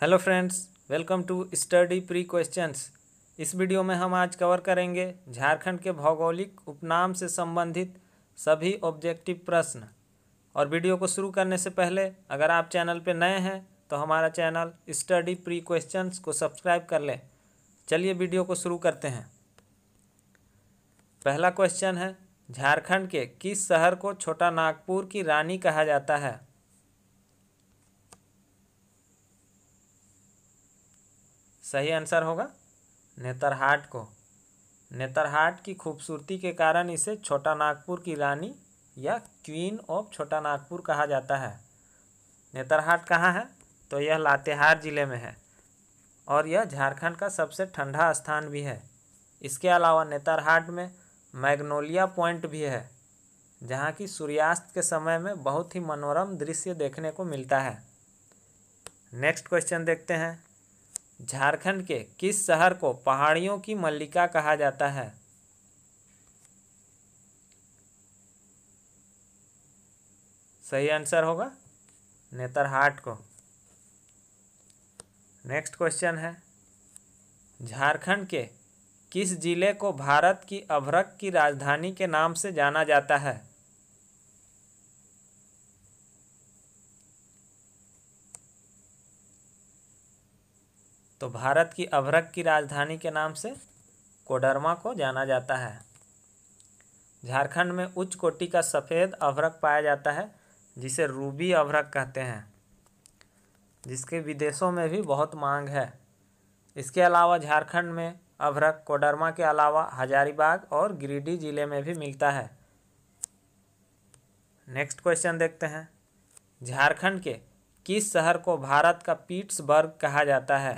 hello friends welcome to study pre questions इस video में हम आज कवर करेंगे झारखंड के भौगोलिक उपनाम से संबंधित सभी ऑब्जेक्टिव प्रश्न और वीडियो को शुरू करने से पहले अगर आप चैनल पर नए हैं तो हमारा चैनल स्टडी प्री क्वेश्चंस को सब्सक्राइब कर लें चलिए वीडियो को शुरू करते हैं पहला क्वेश्चन है झारखंड के किस शहर को छोटा नागपुर की रानी कहा जाता है सही आंसर होगा नेतरहाट को नेतरहाट की खूबसूरती के कारण इसे छोटा नागपुर की रानी या क्वीन ऑफ छोटा नागपुर कहा जाता है नेतरहाट कहाँ है तो यह लातेहार ज़िले में है और यह झारखंड का सबसे ठंडा स्थान भी है इसके अलावा नेतरहाट में मैग्नोलिया पॉइंट भी है जहाँ की सूर्यास्त के समय में बहुत ही मनोरम दृश्य देखने को मिलता है नेक्स्ट क्वेश्चन देखते हैं झारखंड के किस शहर को पहाड़ियों की मल्लिका कहा जाता है सही आंसर होगा नेतरहाट को नेक्स्ट क्वेश्चन है झारखंड के किस जिले को भारत की अभ्रक की राजधानी के नाम से जाना जाता है तो भारत की अभ्रक की राजधानी के नाम से कोडरमा को जाना जाता है झारखंड में उच्च कोटि का सफ़ेद अभ्रक पाया जाता है जिसे रूबी अभ्रक कहते हैं जिसके विदेशों में भी बहुत मांग है इसके अलावा झारखंड में अभ्रक कोडरमा के अलावा हजारीबाग और गिरिडीह जिले में भी मिलता है नेक्स्ट क्वेश्चन देखते हैं झारखंड के किस शहर को भारत का पीट्सबर्ग कहा जाता है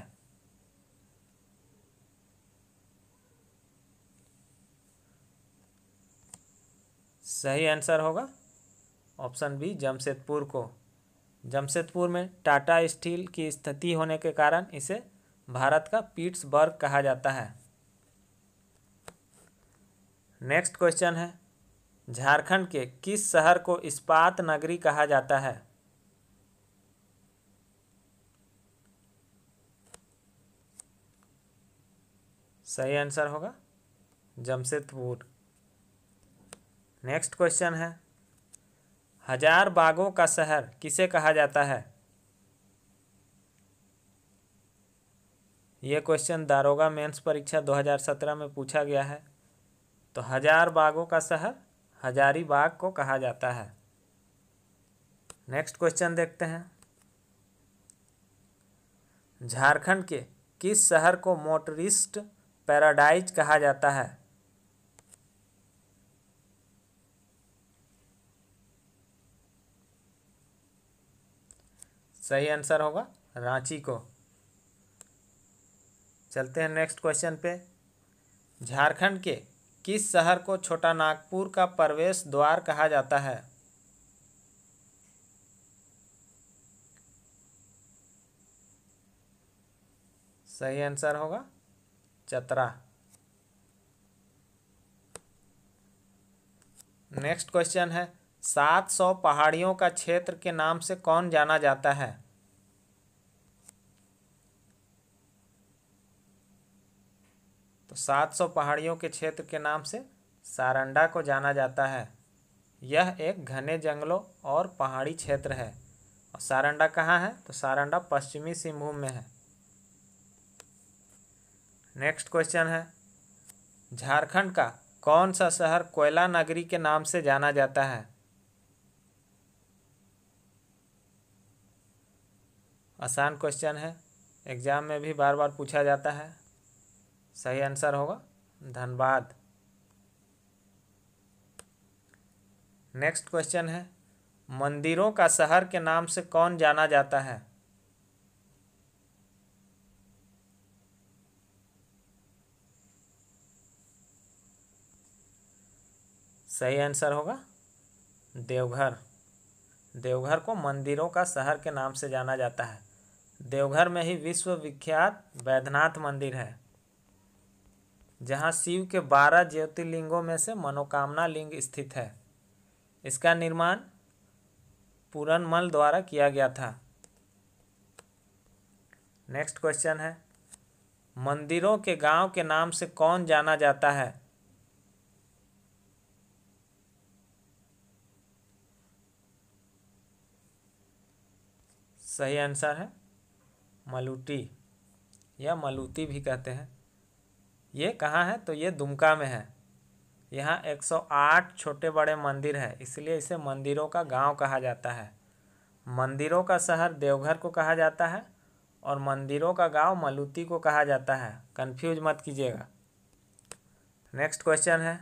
सही आंसर होगा ऑप्शन बी जमशेदपुर को जमशेदपुर में टाटा स्टील की स्थिति होने के कारण इसे भारत का पीट्सबर्ग कहा जाता है नेक्स्ट क्वेश्चन है झारखंड के किस शहर को इस्पात नगरी कहा जाता है सही आंसर होगा जमशेदपुर नेक्स्ट क्वेश्चन है हजार बागों का शहर किसे कहा जाता है ये क्वेश्चन दारोगा मेंस परीक्षा 2017 में पूछा गया है तो हजार बागों का शहर हजारी बाग को कहा जाता है नेक्स्ट क्वेश्चन देखते हैं झारखंड के किस शहर को मोटरिस्ट पैराडाइज कहा जाता है सही आंसर होगा रांची को चलते हैं नेक्स्ट क्वेश्चन पे झारखंड के किस शहर को छोटा नागपुर का प्रवेश द्वार कहा जाता है सही आंसर होगा चतरा नेक्स्ट क्वेश्चन है सात सौ पहाड़ियों का क्षेत्र के नाम से कौन जाना जाता है तो सात सौ पहाड़ियों के क्षेत्र के नाम से सारंडा को जाना जाता है यह एक घने जंगलों और पहाड़ी क्षेत्र है और सारंडा कहाँ है तो सारंडा पश्चिमी सिंहभूम में है नेक्स्ट क्वेश्चन है झारखंड का कौन सा शहर कोयला नगरी के नाम से जाना जाता है आसान क्वेश्चन है एग्ज़ाम में भी बार बार पूछा जाता है सही आंसर होगा धनबाद नेक्स्ट क्वेश्चन है मंदिरों का शहर के नाम से कौन जाना जाता है सही आंसर होगा देवघर देवघर को मंदिरों का शहर के नाम से जाना जाता है देवघर में ही विश्व विख्यात वैद्यनाथ मंदिर है जहाँ शिव के बारह ज्योतिर्लिंगों में से मनोकामना लिंग स्थित है इसका निर्माण पूरनमल द्वारा किया गया था नेक्स्ट क्वेश्चन है मंदिरों के गांव के नाम से कौन जाना जाता है सही आंसर है मलूटी या मलूती भी कहते हैं ये कहाँ है तो ये दुमका में है यहाँ 108 छोटे बड़े मंदिर है इसलिए इसे मंदिरों का गांव कहा जाता है मंदिरों का शहर देवघर को कहा जाता है और मंदिरों का गांव मलूती को कहा जाता है कंफ्यूज मत कीजिएगा नेक्स्ट क्वेश्चन है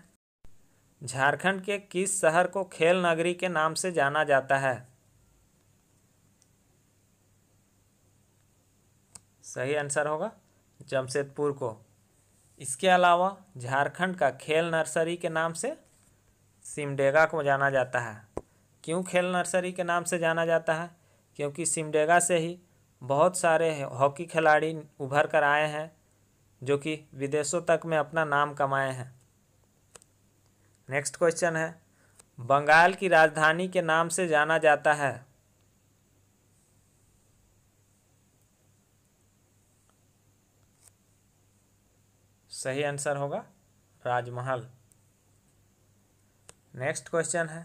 झारखंड के किस शहर को खेल नगरी के नाम से जाना जाता है सही आंसर होगा जमशेदपुर को इसके अलावा झारखंड का खेल नर्सरी के नाम से सिमडेगा को जाना जाता है क्यों खेल नर्सरी के नाम से जाना जाता है क्योंकि सिमडेगा से ही बहुत सारे हॉकी खिलाड़ी उभर कर आए हैं जो कि विदेशों तक में अपना नाम कमाए हैं नेक्स्ट क्वेश्चन है बंगाल की राजधानी के नाम से जाना जाता है सही आंसर होगा राजमहल नेक्स्ट क्वेश्चन है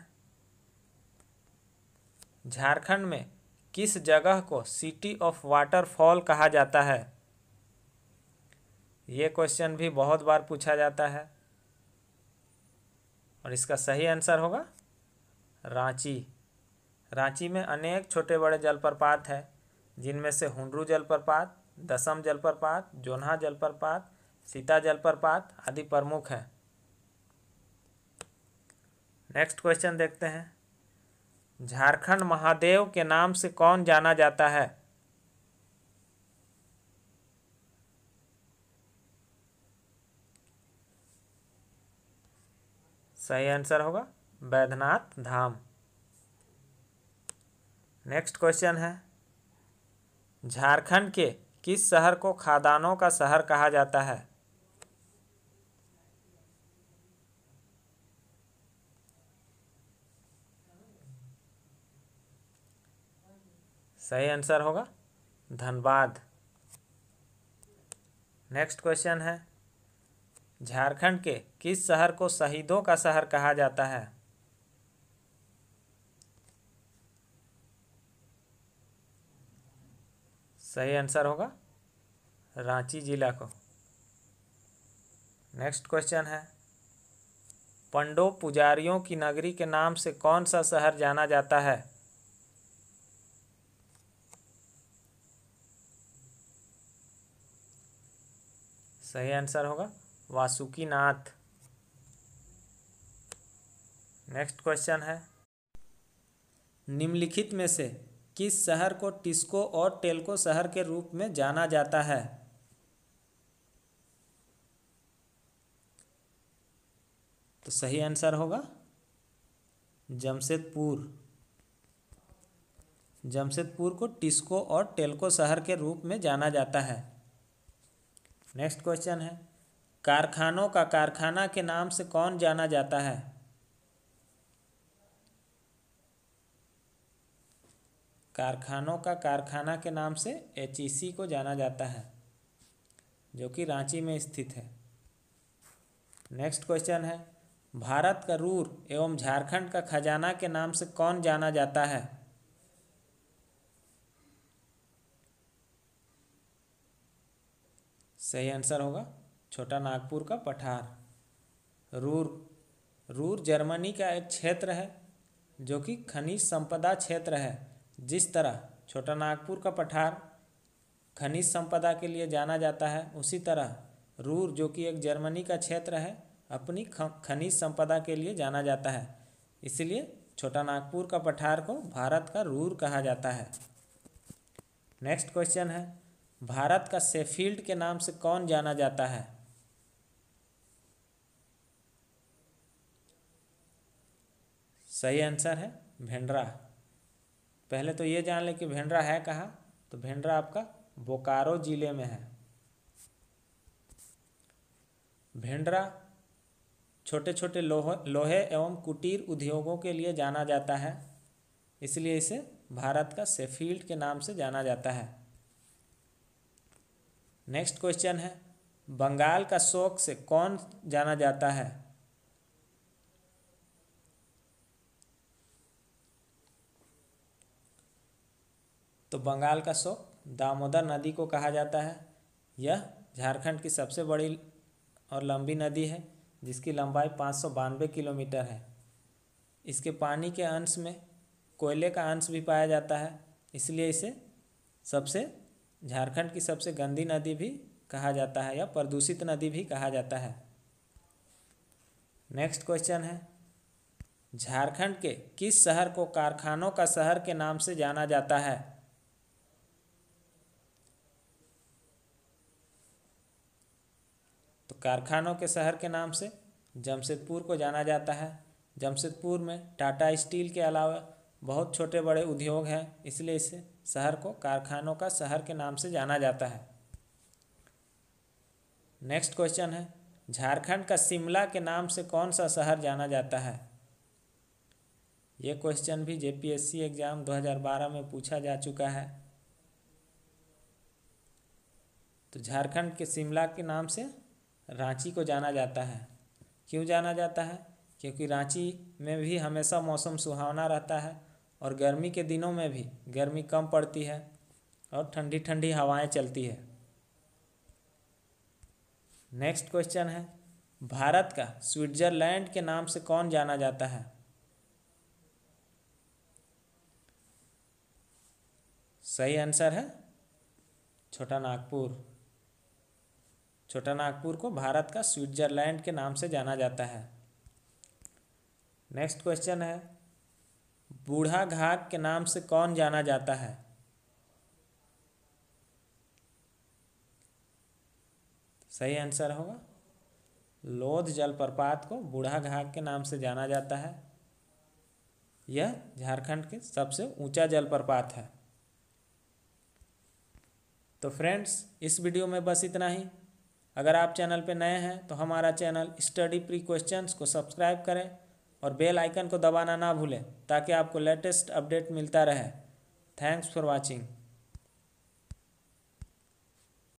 झारखंड में किस जगह को सिटी ऑफ वाटरफॉल कहा जाता है ये क्वेश्चन भी बहुत बार पूछा जाता है और इसका सही आंसर होगा रांची रांची में अनेक छोटे बड़े जलप्रपात हैं जिनमें से हुंडरू जलप्रपात दसम जलप्रपात जोन्हा जलप्रपात सीता जलप्रपात आदि प्रमुख हैं नेक्स्ट क्वेश्चन देखते हैं झारखंड महादेव के नाम से कौन जाना जाता है सही आंसर होगा बैद्यनाथ धाम नेक्स्ट क्वेश्चन है झारखंड के किस शहर को खादानों का शहर कहा जाता है सही आंसर होगा धनबाद नेक्स्ट क्वेश्चन है झारखंड के किस शहर को शहीदों का शहर कहा जाता है सही आंसर होगा रांची जिला को नेक्स्ट क्वेश्चन है पंडो पुजारियों की नगरी के नाम से कौन सा शहर जाना जाता है सही आंसर होगा वासुकी नाथ नेक्स्ट क्वेश्चन है निम्नलिखित में से किस शहर को टिस्को और टेलको शहर के रूप में जाना जाता है तो सही आंसर होगा जमशेदपुर जमशेदपुर को टिस्को और टेलको शहर के रूप में जाना जाता है नेक्स्ट क्वेश्चन है कारखानों का कारखाना के नाम से कौन जाना जाता है कारखानों का कारखाना के नाम से एच e को जाना जाता है जो कि रांची में स्थित है नेक्स्ट क्वेश्चन है भारत का रूर एवं झारखंड का खजाना के नाम से कौन जाना जाता है सही आंसर होगा छोटा नागपुर का पठार रूर रूर जर्मनी का एक क्षेत्र है जो कि खनिज संपदा क्षेत्र है जिस तरह छोटा नागपुर का पठार खनिज संपदा के लिए जाना जाता है उसी तरह रूर जो कि एक जर्मनी का क्षेत्र है अपनी खनिज संपदा के लिए जाना जाता है इसलिए छोटा नागपुर का पठार को भारत का रूर कहा जाता है नेक्स्ट क्वेश्चन है भारत का सेफील्ड के नाम से कौन जाना जाता है सही आंसर है भेंड्रा पहले तो ये जान लें कि भेंड्रा है कहाँ तो भेंड्रा आपका बोकारो जिले में है भेंड्रा छोटे छोटे लोहे लोहे एवं कुटीर उद्योगों के लिए जाना जाता है इसलिए इसे भारत का सेफील्ड के नाम से जाना जाता है नेक्स्ट क्वेश्चन है बंगाल का शोक से कौन जाना जाता है तो बंगाल का शोक दामोदर नदी को कहा जाता है यह झारखंड की सबसे बड़ी और लंबी नदी है जिसकी लंबाई पाँच किलोमीटर है इसके पानी के अंश में कोयले का अंश भी पाया जाता है इसलिए इसे सबसे झारखंड की सबसे गंदी नदी भी कहा जाता है या प्रदूषित नदी भी कहा जाता है नेक्स्ट क्वेश्चन है झारखंड के किस शहर को कारखानों का शहर के नाम से जाना जाता है तो कारखानों के शहर के नाम से जमशेदपुर को जाना जाता है जमशेदपुर में टाटा स्टील के अलावा बहुत छोटे बड़े उद्योग हैं इसलिए इस शहर को कारखानों का शहर के नाम से जाना जाता है नेक्स्ट क्वेश्चन है झारखंड का शिमला के नाम से कौन सा शहर जाना जाता है ये क्वेश्चन भी जेपीएससी एग्ज़ाम 2012 में पूछा जा चुका है तो झारखंड के शिमला के नाम से रांची को जाना जाता है क्यों जाना जाता है क्योंकि रांची में भी हमेशा मौसम सुहावना रहता है और गर्मी के दिनों में भी गर्मी कम पड़ती है और ठंडी ठंडी हवाएं चलती है नेक्स्ट क्वेश्चन है भारत का स्विट्जरलैंड के नाम से कौन जाना जाता है सही आंसर है छोटा नागपुर छोटा नागपुर को भारत का स्विट्जरलैंड के नाम से जाना जाता है नेक्स्ट क्वेश्चन है बूढ़ा घाघ के नाम से कौन जाना जाता है सही आंसर होगा लोध जलप्रपात को बूढ़ा घाघ के नाम से जाना जाता है यह झारखंड के सबसे ऊंचा जलप्रपात है तो फ्रेंड्स इस वीडियो में बस इतना ही अगर आप चैनल पर नए हैं तो हमारा चैनल स्टडी प्री क्वेश्चंस को सब्सक्राइब करें और बेल आइकन को दबाना ना भूलें ताकि आपको लेटेस्ट अपडेट मिलता रहे थैंक्स फॉर वॉचिंग